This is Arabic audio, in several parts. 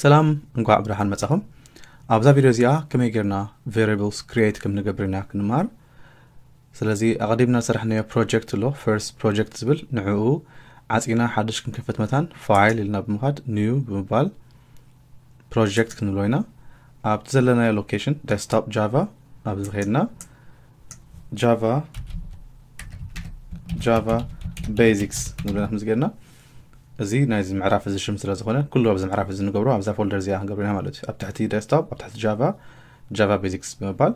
ሰላም እንኳዕ ብርሃን መጻኹም ኣብዛ ቪድዮ እዚኣ ከመይ ጌርና ቨሪብልስ ክሪኤት ከም ንገብርና ክንምሃር ስለዚ ኣቐዲምና ዝሰርሕናዮ ፕሮጀክት ኣሎ ፈርስት ፕሮጀክት ዝብል ንዕኡ ዓፂና ሓድሽ ክንክፍት መታን ፋይል ኢልና ብምኻድ ኒው ብምባል ፕሮጀክት ክንብሎ ኢና ኣብቲ ዘለናዮ ሎኬሽን ደስክቶፕ ጃቫ ኣብዚ ከድና ጃቫ ጃቫ ቤዚክስ ንብሎ ናት ምዝጌርና እዚ ናይዚ ምዕራፍ እዚ ሽም ስለ ዝኾነ ኩሉ ኣብዚ ምዕራፍ እዚ ንገብሮ ኣብዛ ፎልደር እዚኣ ክንገብርና ማለት እዩ ኣብ ታሕቲ ደስክቶፕ ኣብ ታሕቲ ጃቫ ጃቫ ቤዚክስ ብምባል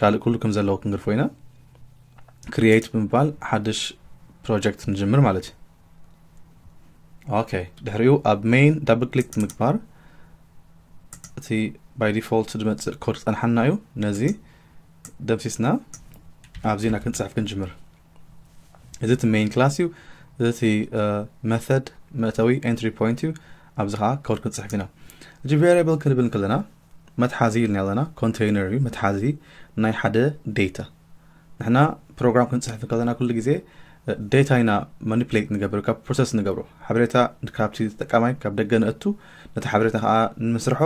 ካልእ ኩሉ ከም ዘለዎ ክንግርፎ ኢና ክሪኤት ብምባል ሓድሽ ፕሮጀክት ንጅምር ማለት እዩ ኦኬ ድሕሪኡ ኣብ ሜይን ዳብል ክሊክ ብምግባር እቲ ባይ ዲፎልት ዝመፅእ ኮድ ክፀንሐና እዩ ነዚ ደምሲስና ኣብዚና ክንፅሕፍ ክንጅምር እዚ እቲ ሜይን ክላስ እዩ እዚ እቲ መተድ ما تساوي entry point ኣብ ዚ ከዓ ኮድ ክንፅሕፍ ኢና እዚ ቫሪብል ክንብል ንከለና መትሓዚ ኢልና ኣለና ኮንቴይነር እዩ መትሓዚ ናይ ሓደ ዴታ ንሕና ፕሮግራም ክንፅሕፍ ከለና ኩሉ ግዜ ዴታ ኢና ማኒፕሌት ንገብር ካብ ፕሮሰስ ንገብሮ ሓበሬታ ካብቲ ተጠቃማይ ካብ ደገ ንእቱ ነቲ ሓበሬታ ከዓ ንምስርሖ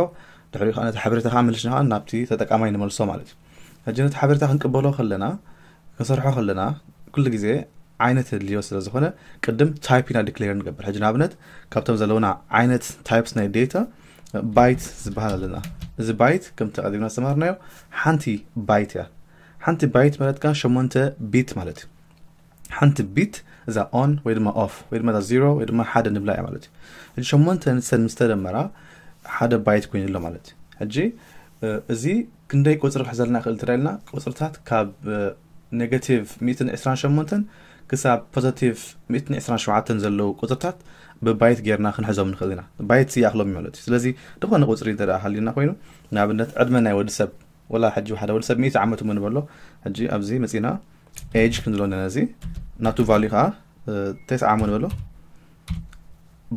ድሕሪኡ ከዓ ነቲ ሓበሬታ ከዓ መልሽና ከዓ ናብቲ ተጠቃማይ ንመልሶ ማለት እዩ ሕጂ ነቲ ሓበሬታ ክንቅበሎ ከለና ክንሰርሖ ከለና ኩሉ ግዜ عينت اللي يوصل لزخونة قدم تايب هنا ديكلير نقبل هجي نابنت كابتم زلونا عينت تايبس ناي ديتا بايت زبهالة لنا زي بايت كم تقديمنا سمارنا يو حانتي بايت يا حانتي بايت مالت كان شمونت بيت مالت حانتي بيت زا اون ويدما اوف ويدما دا زيرو ويدما حادة نبلا يا مالت هجي شمونت نسل مستدى مرا حادة بايت كوين اللو مالت هجي زي كندي قوصر حزالنا خلطرالنا قوصرتات كاب نيجاتيف ميتن اسران شمونتن ክሳብ ፖዘቲቭ 127 ዘለዉ ቁፅርታት ብባይት ጌርና ክንሕዞም ንኽእል ኢና ባይት ስያኽሎም እዩ ማለት እዩ ስለዚ ድኾነ ቁፅሪ እንተደኣ ሃልዩና ኮይኑ ንኣብነት ዕድመ ናይ ወዲሰብ ወላ ሕጂ ሓደ ወዲሰብ 100 ዓመት ምን በሎ ሕጂ ኣብዚ መፂና ኤጅ ክንዝሎ ነና እዚ ናቱ ቫልዩ ከዓ ተስዓ ምን በሎ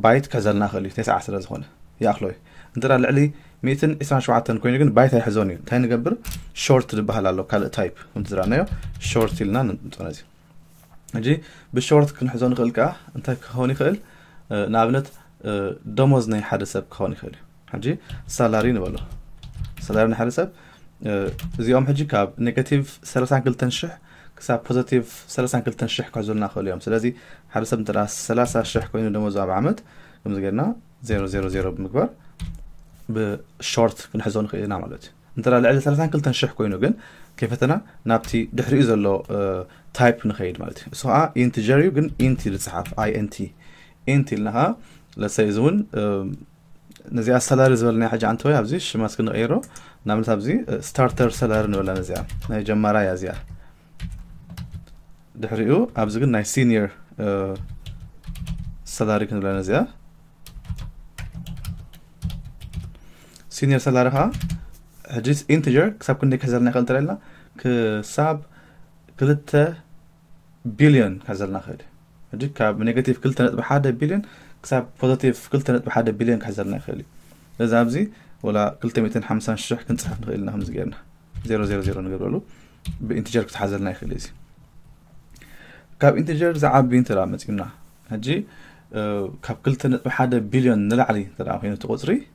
ባይት ከዘልና ክእል እዩ ተስዓ ስለ ዝኾነ ይኣኽሎ እዩ እንተዳ ልዕሊ 127 ኮይኑ ግን ባይት ኣይሕዞን እዩ እንታይ ንገብር ሾርት ዝበሃል ኣሎ ካልእ ታይፕ እንትዝራእናዮ ሾርት ኢልና ንፅነ እዩ እጂ ብሾርት ክንሕዞ ንኽእል ከዓ እንታይ ክኸውን ይኽእል ንኣብነት ደሞዝ ናይ ሓደ ሰብ ክኸውን ይኽእል እዩ ሕጂ ሳላሪ ንበሎ ሳላሪ ናይ ሓደ ሰብ እዚኦም ሕጂ ካብ ኔጋቲቭ 32 ሽሕ ክሳብ ፖዘቲቭ 32 ሽሕ ክሕዙልና ክእሉ እዮም ስለዚ ሓደ ሰብ እንተ 30 ሽሕ ኮይኑ ደመዙ ኣብ ዓመት ከምዚ ጌርና 000 ብምግባር ብሾርት ክንሕዞ ንኽእል ኢና ማለት እዩ እንተ ልዕሊ 32 ሽሕ ኮይኑ ግን ከይፈተና ናብቲ ድሕሪኡ ዘሎ ታይፕ ንኸይድ ማለት እዩ እሱ ከዓ ኢንቲጀር እዩ ግን ኢንት ዝፅሓፍ ኣይ ኤንቲ ኢንት ኢልናኻ ለሰይ እዚ እውን ነዚኣ ሰላሪ ዝበለናይ ሓጂ ዓንቲ ወይ ኣብዚ ሽማስ ክንቀይሮ ንኣብነት ኣብዚ ስታርተር ሰላሪ ንበላ ነዚኣ ናይ ጀማራ እያ እዚኣ ድሕሪኡ ኣብዚ ግን ናይ ሲኒየር ሰላሪ ክንብለና እዚኣ ሲኒየር ሰላሪ ከዓ ሕጂ ኢንቲጀር ክሳብ ክንደይ ክሕዘልና ይኽእል እንተደለና ክሳብ كلتا بليون كازل نخر هدي كاب نيجاتيف كلتا نت بحادة بليون كساب بوزيتيف كلتا نت بحادة بليون كازل نخر لذا أبزي ولا كلتا ميتين حمسان شح كنت صحف نخر لنا همز جيرنا زيرو زيرو زيرو نقر ولو بإنتجار كنت حازل نخر لزي كاب إنتجار زعاب بين ترى مزيمنا هدي كاب كلتا نت بحادة بليون نلعلي ترى هنا تقصري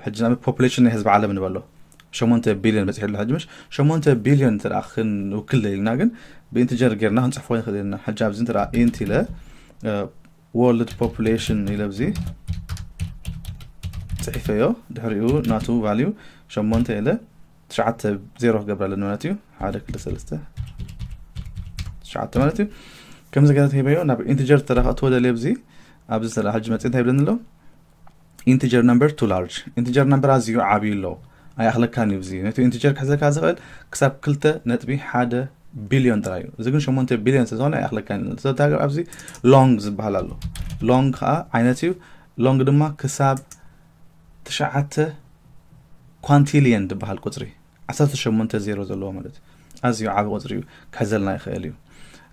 حجنا بpopulation هزب عالم نبالو شمونتا بليون بس حل حجمش 8 بليون ترى خن وكل لنا جن بإنتجر جرنا هنصحوا وين لنا حجاب زين ترى إنت لا آه، world population إلى بزي صحيفة دحريو ناتو فاليو 8 إلى 9 زيرو قبل نعم، لنا ناتيو كل سلسته 9 مالتي كم هي بيو نبي إنتجر ترى خطوه ده لبزي أبز ترى حجم تنتهي بلنا له integer number too large integer number as you عبي له ኣይኣኽለካን እዩ እዚ ነቲ ኢንትጀር ክሕዘካ ዝኽእል ክሳብ ክልተ ነጥቢ ሓደ ቢልዮን ጥራይ እዩ እዚ ግን ሸሞንተ ቢልዮን ስለዝኾነ ኣይኣኽለካን ስለታገብ ኣብዚ ሎንግ ዝበሃል ኣሎ ሎንግ ከዓ ዓይነት እዩ ሎንግ ድማ ክሳብ ትሽዓተ ኳንቲልየን ዝበሃል ቁፅሪ 18 ዜሮ ዘለዎ ማለት እዩ ኣዝዩ ዓብ ቁፅሪ እዩ ክሕዘልና ይኽእል እዩ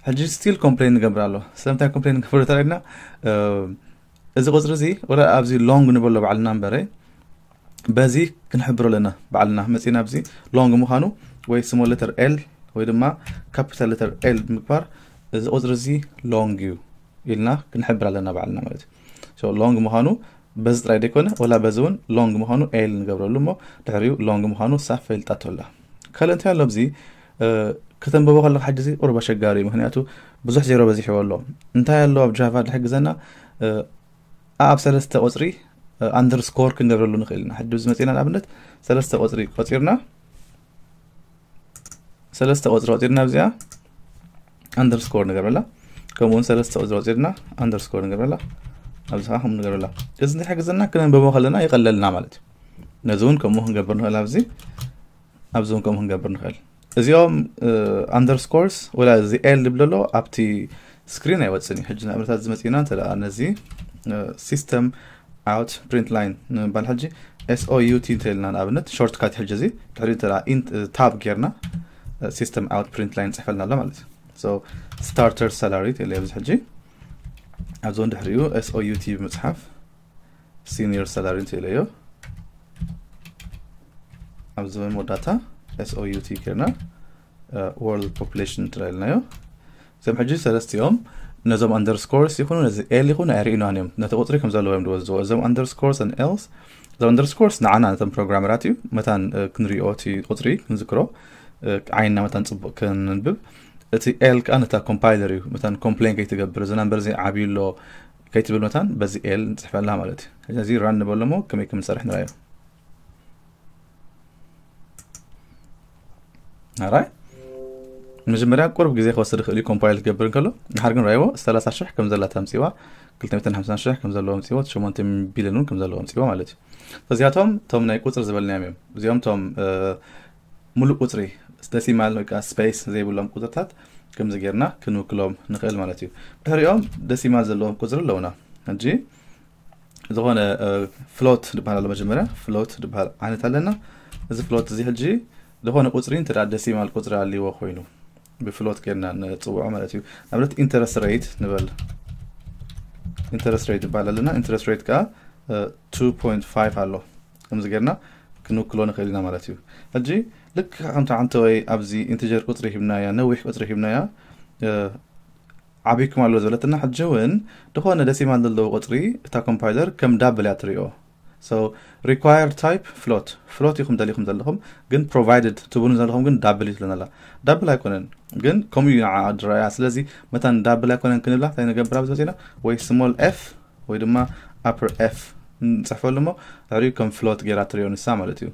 ሕጂ ስቲል ኮምፕሌን ንገብር ኣሎ ስለምንታይ ኮምፕሌን ንገብሩ ተርእና እዚ ቁፅሪ እዚ ወ ኣብዚ ሎንግ ንበሎ በዓልና እምበረ በዚ ክንሕብሮ ኣለና በዓልና መፂና ብዚ ሎንግ ምዃኑ ወይ ስሞ ሌተር ኤል ወይ ድማ ካፒታል ሌተር ኤል ብምግባር እዚ ቁፅሪ እዚ ሎንግ እዩ ኢልና ክንሕብር ኣለና በዓልና ማለት እዩ ሎንግ ምዃኑ በዚ ጥራይ ደይኮነ ወላ በዚ እውን ሎንግ ምዃኑ ኤል ንገብረሉ ሞ ድሕሪኡ ሎንግ ምዃኑ ሳፍ ፈይልጣቶላ ካልእ እንታይ ኣሎ ዚ ከተንብቦ ከለካ ሓጂ ዚ ቁርብ ኣሸጋሪ እዩ ምክንያቱ ብዙሕ ዜሮ በዚሕዎ ኣሎ እንታይ ኣለዎ ኣብ ጃቫ ድሕግዘና ኣብ ሰለስተ ቁፅሪ ኣንደርስኮር ክንገብረሉ ንኽእል ኢና ሕድብ ዝመፅና ንኣብነት ሰለስተ ቆፅሪ ቆፂርና ሰለስተ ቆፅሪ ቆፂርና ኣብዚኣ ኣንደርስኮር ንገብረላ ከምኡውን ሰለስተ ቆፅሪ ቆፂርና ኣንደርስኮር ንገብረላ ኣብዚ ከዓ ከምኡ ንገብረላ እዚ እንታይ ሕግዘና ክነንብቦ ከለና ይቀለልና ማለት እዩ ነዚ እውን ከምኡ ክንገብር ንኽእል ኣብዚ ኣብዚ እውን ከምኡ ክንገብር ንኽእል እዚኦም ኣንደርስኮርስ ወላ እዚ ኤል ዝብል ዘሎ ኣብቲ ስክሪን ኣይወፅን እዩ ሕጂ ንኣብነታት ዝመፅና እንተ ነዚ ሲስተም out print line ንበሃል ሕጂ ኤስኦዩቲ እንተኢልና ንኣብነት ሾርት ካት ሕጂ እዚ ድሕሪ እንተ ታብ ጌርና ሲስተም ኣውት ፕሪንት ላይን ፅሕፈልና ኣሎ ማለት እዩ ስታርተር ሰላሪ ተኢለየ ብዚ ሕጂ ኣብዚ እውን ድሕሪኡ ኤስኦዩቲ ብምፅሓፍ ሲኒየር ሰላሪ እንተኢለዮ ኣብዚ መወዳእታ ኤስኦዩቲ ጌርና ወርልድ ፖፕሌሽን ትርእየልናዮ እዚኦም ሕጂ ሰለስቲኦም ነዞም ኣንደርስኮርስ ይኹኑ ነዚ ኤል ይኹን ኣይርእዩና እዮም ነቲ ቁፅሪ ከም ዘለዎ እዮም ዝወዝዎ እዞም ኣንደርስኮርስ ን ኤልስ እዞም ኣንደርስኮርስ ንዓና ነቶም ፕሮግራመራት እዩ መታን ክንሪኦ እቲ ቁፅሪ ክንዝክሮ ዓይንና መታን ፅቡቅ ክንንብብ እቲ ኤል ከዓ ነታ ኮምፓይለር እዩ መታን ኮምፕሌን ከይትገብር እዚ በርዚ ዓብዩሎ ከይትብል መታን በዚ ኤል ንፅሕፈላ ማለት እዩ ስለዚ ራን ንበሎ ሞ ከመይ ከምንሰርሕ ንራዮ ኣራይ المجمرة كورب جزء خاص رخ لي كومبايل قبل قالوا نحرق رايو ثلاثة شرح كم زلا تام سيوا كل تمتن خمسة شرح كم زلا سيوا شو ما بيلنون كم زلا سوا مالت فزياتهم توم ناي قطر زبل نعمهم زيهم توم آه، ملو قطري استسي مال كا سبيس زي بولم قطر تات كم زغيرنا كنو كلوم نخيل مالتي بتهر يوم دسي مال زلا قطر لونا هجي زغونا آه، فلوت دبال المجمرة فلوت دبال عينت علينا زي فلوت زي هجي دخون قطرين ترى دسي مال قطر اللي هو خوينو ብፍሎት ጌርና ንፅውዖ ማለት እዩ ንኣብነት ኢንተረስት ሬት ንበል ኢንተረስት ሬት ይበሃል ኣለና ኢንተረስት ሬት ከዓ 2.5 ኣሎ ከምዚ ጌርና ክንውክሎ ንኽእል ኢና ማለት እዩ ሕጂ ልክ ከምቲ ዓንቲ ወይ ኣብዚ ኢንትጀር ቁፅሪ ሂብናያ ነዊሕ ቁፅሪ ሂብናያ ዓብይኩም ኣሎ ዝበለትና ሕጂ እውን ድኾነ ደሲማል ዘለዎ ቁፅሪ እታ ኮምፓይለር ከም ዳብል እያ ትሪኦ ሪኳርድ ታይፕ ፍሎት ፍሎት ኢኹም ደሊኹም ዘለኹም ግን ፕሮቫይደድ ትብሉ ዘለኹም ግን ዳብል እዩ ትብለና ላ ዳብል ኣይኮነን ግን ከምኡ እዩ ንዓ ድረኣያ ስለዚ መታን ዳብል ኣይኮነን ክንብላ እንታይ ንገብር ኣብ ዝመፅና ወይ ስሞል ኤፍ ወይ ድማ ኣፐር ኤፍ ንፅሕፈሉ ሞ ድሕሪኡ ከም ፍሎት ጌራ ትሪዮ ንሳ ማለት እዩ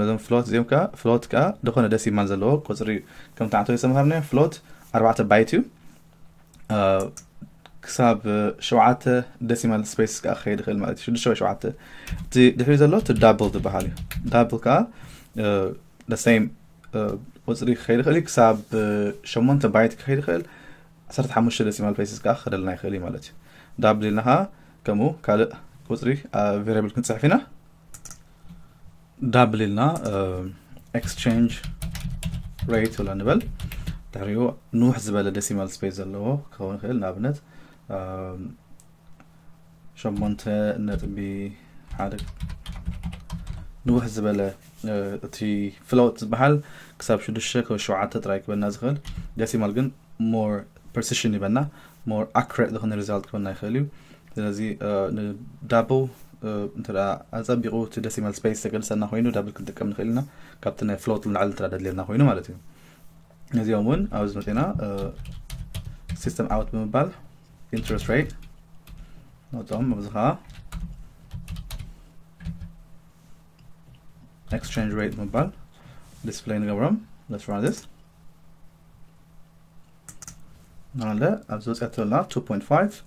ነዞም ፍሎት እዚኦም ከዓ ፍሎት ከዓ ድኾነ ደስ ይማን ዘለዎ ቁፅሪ ከምቲ ከም ዝተምሃርና ፍሎት ኣርባዕተ ባይት እዩ كساب شوعاتة ديسيمال سبيس كأخير غير مالتي شو شوي شوعاتة تي دفيز اللو تو دابل دو بحالي دابل كا دا سيم وزري خير غير كساب شمون تبايت كخير غير صرت حموش ديسيمال سبيس كأخير لنا يخيري مالتي دابل لنها كمو كال وزري فيريبل آه، كنت صحفينا دابل لنا اكسشينج آه، ريت ولا نبل تعريو نوح زبالة ديسيمال سبيس اللو كون خير نابنت نابنت عشان منته نربي حارق نوح زبالة تي فلوت بحال كساب شو دشك وشو عتة ترايك بنا زغل داسي مالجن more precision بنا more accurate دخن result كنا يخليو ስለዚ ዳቦ እንተደኣ ኣፀቢቑ እቲ ደሲማል ስፔስ ተገልፀና ኮይኑ ዳብል ክንጥቀም ንኽእል ኢና ካብቲ ናይ ፍሎት ንላዕሊ እንተዳ ደልየልና ኮይኑ ማለት እዩ ነዚኦም እውን ኣብዚ መፅና ሲስተም ዓወት ብምባል interest rate. No dom of Exchange rate mobile. Display in room. Let's run this. Normalde Abzuz Etolna 2.5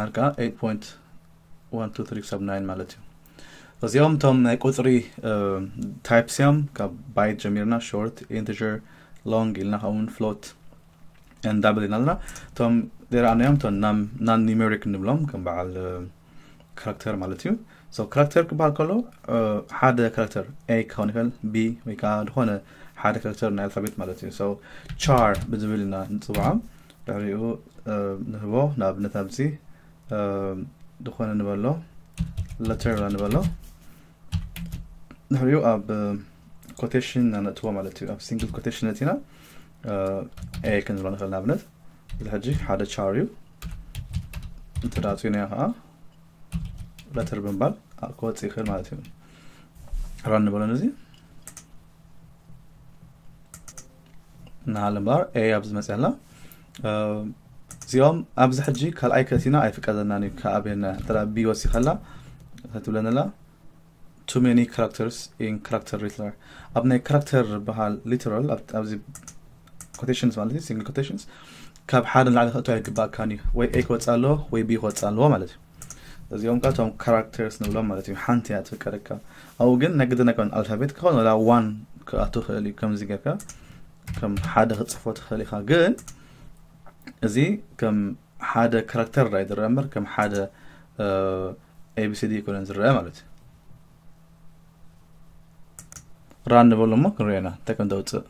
Harga 8.12379 ማለት እዩ እዚኦም እቶም ናይ ቁፅሪ ታይፕስ እዮም ካብ ባይት ጀሚርና ሾርት ኢንትጀር ሎንግ ኢልና ከምውን ፍሎት And double. ኣለና እቶም ደረኣናዮም እቶን ናን ኒሜሪክ እንብሎም ከም በዓል ካራክተር ማለት እዩ ካራክተር ክበሃል ከሎ ሓደ ካራክተር ኤ ክኸውን ይኽእል ቢ ወይ ከዓ ዝኾነ ሓደ ካራክተር ናይ ኣልፋቤት ማለት እዩ ቻር ብዝብል ኢና ንፅውዖ ድሕሪኡ ንህቦ ንኣብነት ኣብዚ ዝኾነ ንበሎ ለተር ንበሎ ንሕሪኡ ኣብ ኮቴሽን ናነእትዎ ማለት እዩ ኣብ ሲንግል ኮቴሽን ነቲና ኤ ክንብሎ ንኽእል ንኣብነት ሕጂ ሓደ ቻር እዩ እንተዳትዩ ከዓ ለተር ብምባል ክወፅእ ይኽእል ማለት እዩ ራን ንበለን እዚ ናሃል እምበር ኤ ኣብ ዝመፅ ያላ እዚኦም ኣብዚ ሕጂ ካልኣይ ከቲና ኣይፍቀደናን እዩ ከኣብየና እንተ ቢ ወሲኸላ ትብለንላ ቱ ሜኒ ካራክተርስ ኢን ካራክተር ሊትራር ኣብ ናይ ካራክተር በሃል ሊትራል ኣብዚ ኮቴሽንስ ማለት እዩ ሲንግል ኮቴሽንስ ካብ ሓደ ንላዕሊ ክእትዎ ኣይግባእካን እዩ ወይ ኤ ክወፅእ ኣለዎ ወይ ቢ ክወፅእ ኣለዎ ማለት እዩ እዚኦም ካ እቶም ካራክተርስ ንብሎም ማለት እዩ ሓንቲ እያ ትፍቀደካ ኣብኡ ግን ነግድን ኣይኮን ኣልፋቤት ክኾን ወላ ዋን ክኣቱ ክእል እዩ ከምዚ ጌርካ ከም ሓደ ክፅሕፎ ትኽእል ኢኻ ግን እዚ ከም ሓደ ካራክተር ራይ ዝረአ እምበር ከም ሓደ ኤቢሲዲ ኮነን ዝረአ ማለት እዩ ራ ንበሉ እሞ ክንሪኦና እንታይ ከም ዘውፅእ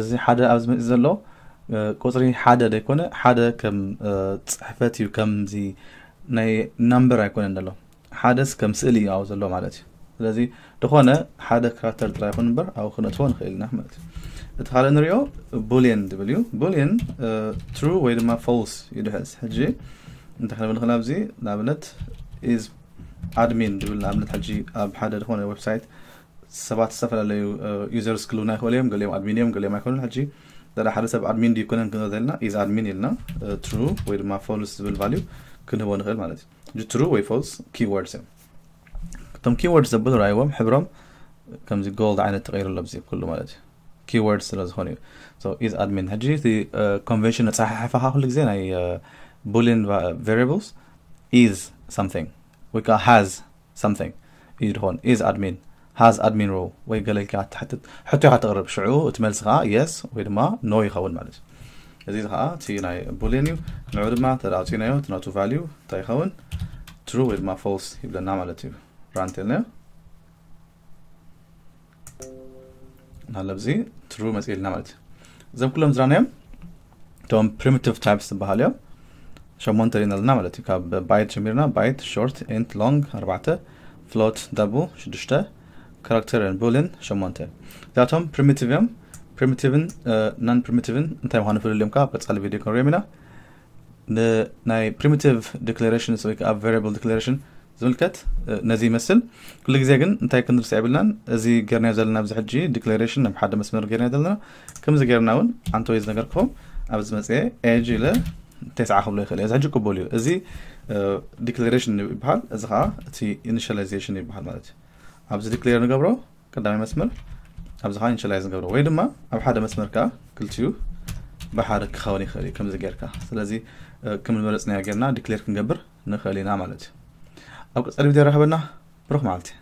እዚ ሓደ ኣብዚ ምእዚ ዘሎ ቁፅሪ ሓደ ደይኮነ ሓደ ከም ፅሕፈት እዩ ከምዚ ናይ ናምበር ኣይኮነን ዘሎ ሓደስ ከም ስእሊ እዩ ኣብኡ ዘሎ ማለት እዩ ስለዚ ድኾነ ሓደ ካራክተር ጥራይ ይኹን እምበር ኣብኡ ክነእትዎ ንኽእል ኢና ማለት እዩ እቲ ካልእ ንሪኦ ቡልየን ዝብል እዩ ቡልየን ትሩ ወይ ድማ ፎልስ እዩ ድሕዝ ሕጂ እንታይ ክንብል ንኽእል ኣብዚ ንኣብነት ኢዝ ኣድሚን ዝብል ንኣብነት ሕጂ ኣብ ሓደ ዝኾነ ዌብሳይት ሰባት ዝተፈላለዩ ዩዘርስ ክህልውና ይኽእሉ እዮም ገሊኦም ኣድሚን እዮም ገሊኦም ኣይኮኑን ሕጂ ዘዳ ሓደ ሰብ ኣድሚን ድዩ ኮነን ክንብ ዘለና ኢዝ ኣድሚን ኢልና ትሩ ወይ ድማ ፎልስ ዝብል ቫልዩ ክንህቦ ንኽእል ማለት እዩ ትሩ ወይ ፎልስ ኪወርድስ እዮም እቶም ኪወርድስ ዘብል ረኣይዎም ሕብሮም ከምዚ ጎልድ ዓይነት ተቐይሩ ኣሎ ብዚ ኩሉ ማለት እዩ ኪወርድ ስለ ዝኾነ እዩ ኢዝ ኣድሚን ሕጂ እቲ ኮንቨንሽን ኣፀሓሕፋኻ ኩሉ ግዜ ናይ ቡሊን ቫሪብልስ ኢዝ something ወይ ከዓ ሃዝ something እዩ ድኾን ኢዝ ኣድሚን ሃዝ ኣድሚን ሮ ወይ ገለ ኢልካ ትሓትት ሕቶ ኢካ ተቕርብ ሽዑ እቲ መልሲ ከዓ የስ ወይ ድማ ኖ ይኸውን ማለት እዩ እዚ ከዓ እቲ ናይ ቡሌን እዩ ንዑ ድማ ተዳኣውፂናዮ እቲ ናቱ ቫልዩ እንታይ ይኸውን ትሩ ወይ ድማ ፎልስ ይብለና ማለት እዩ ራንት ኢልናዮ ናለብዚ ትሩ መፅእ ኢልና ማለት እዩ እዞም ኩሎም ዝራናዮም እቶም ፕሪሚቲቭ ታይፕስ ዝበሃል እዮም ሸሞንተ ሪና ኣለና ማለት እዩ ካብ ባይት ጀሚርና ባይት ሾርት ኢንት ሎንግ ኣርባዕተ ፍሎት ደቡ ሽዱሽተ كاركتر بولين شمونتين ذاتهم primitive primitive نان primitive انت مهانو في اليوم كاب قصال فيديو كن ريمنا ناي primitive declarations ويك اب variable declaration ዝምልከት ነዚ ይመስል ኩሉ ግዜ ግን እንታይ ክንርስ የብልናን እዚ ጌርናዮ ዘለና ብዚ ሕጂ ዲክሌሬሽን ኣብ ሓደ መስመር ጌርናዮ ዘለና ከምዚ ጌርና እውን ኣንተ ወይ ዝነገርክኹም ኣብ ዝመፅአ ኤጅ ኢለ ተስዓ ክብሎ ይኽእል እዩ እዚ ሕጂ ቅበል እዩ እዚ ዲክሌሬሽን ይበሃል እዚ ከዓ እቲ ኢኒሽላይዜሽን ይበሃል ማለት እዩ ኣብዚ ዲክሌር ንገብሮ ቀዳማይ መስመር ኣብዚ ከዓ ኢንሸላይዝ ንገብሮ ወይ ድማ ኣብ ሓደ መስመር ከዓ ክልቲኡ ብሓደ ክኸውን ይኽእል እዩ ከምዚ ጌርካ ስለዚ ከም ንበለፅና ጌርና ዲክሌር ክንገብር ንኽእል ኢና ማለት እዩ ኣብ ቀፀሊ ቪድዮ ረኸበና ብሩክ ማለት እዩ